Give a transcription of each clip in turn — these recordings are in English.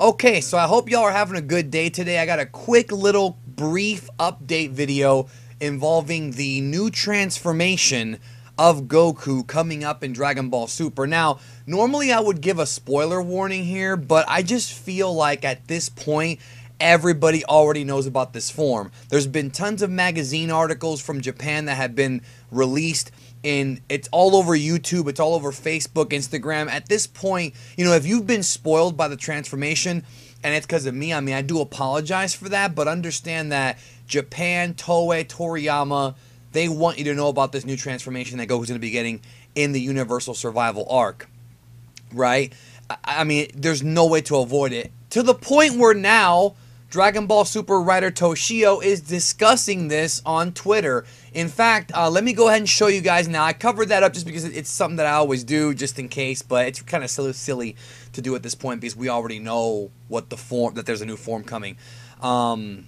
Okay, so I hope y'all are having a good day today. I got a quick little brief update video involving the new transformation of Goku coming up in Dragon Ball Super. Now, normally I would give a spoiler warning here, but I just feel like at this point, everybody already knows about this form. There's been tons of magazine articles from Japan that have been released and it's all over YouTube, it's all over Facebook, Instagram. At this point, you know, if you've been spoiled by the transformation and it's because of me, I mean, I do apologize for that, but understand that Japan, Toei, Toriyama, they want you to know about this new transformation that Goku's going to be getting in the Universal Survival arc, right? I, I mean, there's no way to avoid it. To the point where now, Dragon Ball Super writer Toshio is discussing this on Twitter. In fact, uh, let me go ahead and show you guys now. I covered that up just because it's something that I always do just in case, but it's kind of silly, silly to do at this point because we already know what the form that there's a new form coming. Um,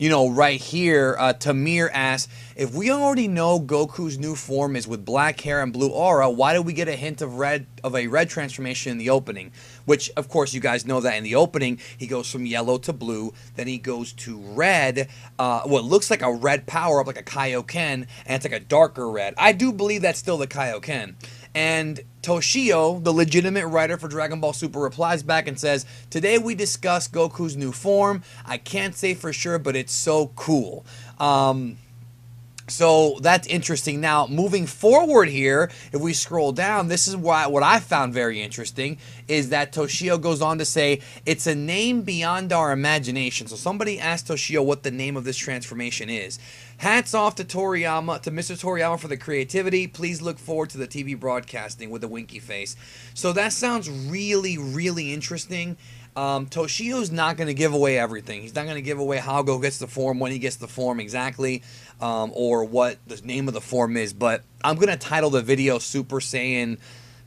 you know, right here, uh, Tamir asks, if we already know Goku's new form is with black hair and blue aura, why did we get a hint of red of a red transformation in the opening? Which, of course, you guys know that in the opening, he goes from yellow to blue, then he goes to red, uh, what looks like a red power up, like a Kaioken, and it's like a darker red. I do believe that's still the Kaioken. And Toshio, the legitimate writer for Dragon Ball Super, replies back and says, Today we discuss Goku's new form. I can't say for sure, but it's so cool. Um, so that's interesting. Now, moving forward here, if we scroll down, this is why, what I found very interesting is that Toshio goes on to say, it's a name beyond our imagination. So somebody asked Toshio what the name of this transformation is. Hats off to Toriyama, to Mr. Toriyama for the creativity. Please look forward to the TV broadcasting with a winky face. So that sounds really, really interesting. Um, Toshio's not going to give away everything. He's not going to give away how Go gets the form, when he gets the form exactly, um, or what the name of the form is. But I'm going to title the video Super Saiyan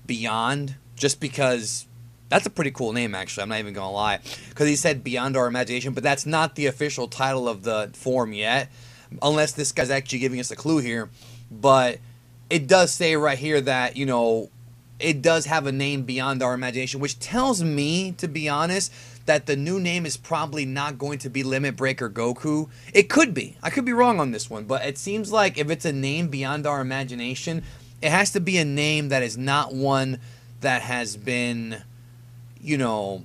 Beyond, just because that's a pretty cool name, actually. I'm not even going to lie. Because he said Beyond Our Imagination, but that's not the official title of the form yet, unless this guy's actually giving us a clue here. But it does say right here that, you know, it does have a name beyond our imagination, which tells me, to be honest, that the new name is probably not going to be Limit Breaker Goku. It could be. I could be wrong on this one, but it seems like if it's a name beyond our imagination, it has to be a name that is not one that has been, you know,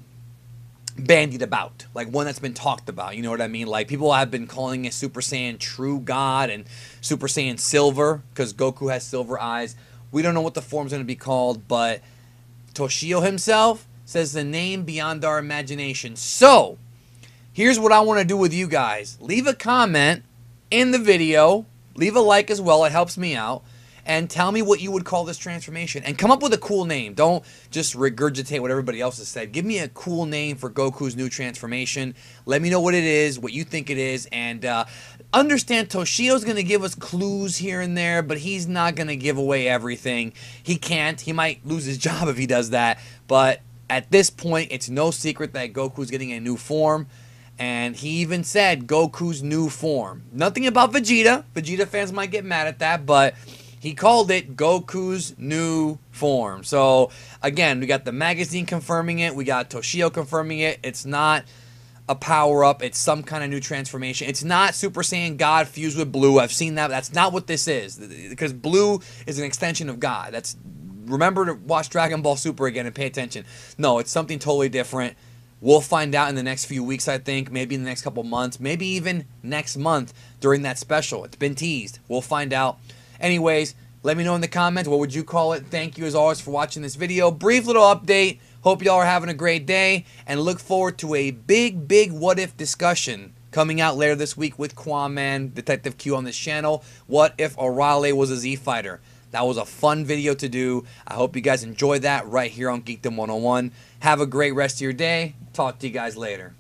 bandied about, like one that's been talked about. You know what I mean? Like people have been calling it Super Saiyan True God and Super Saiyan Silver because Goku has silver eyes. We don't know what the form's going to be called, but Toshio himself says the name beyond our imagination. So, here's what I want to do with you guys leave a comment in the video, leave a like as well, it helps me out. And tell me what you would call this transformation and come up with a cool name. Don't just regurgitate what everybody else has said. Give me a cool name for Goku's new transformation. Let me know what it is, what you think it is, and uh, understand Toshio's going to give us clues here and there, but he's not going to give away everything. He can't. He might lose his job if he does that. But at this point, it's no secret that Goku's getting a new form. And he even said Goku's new form. Nothing about Vegeta. Vegeta fans might get mad at that, but he called it Goku's new form. So again, we got the magazine confirming it. We got Toshio confirming it. It's not a power up. It's some kind of new transformation. It's not Super Saiyan God fused with blue. I've seen that. That's not what this is because blue is an extension of God. That's remember to watch Dragon Ball Super again and pay attention. No, it's something totally different. We'll find out in the next few weeks, I think, maybe in the next couple months, maybe even next month during that special. It's been teased. We'll find out. Anyways, let me know in the comments what would you call it. Thank you as always for watching this video. Brief little update Hope y'all are having a great day and look forward to a big, big what if discussion coming out later this week with Quaman, Detective Q on this channel. What if Orale was a Z fighter? That was a fun video to do. I hope you guys enjoy that right here on Geekdom 101. Have a great rest of your day. Talk to you guys later.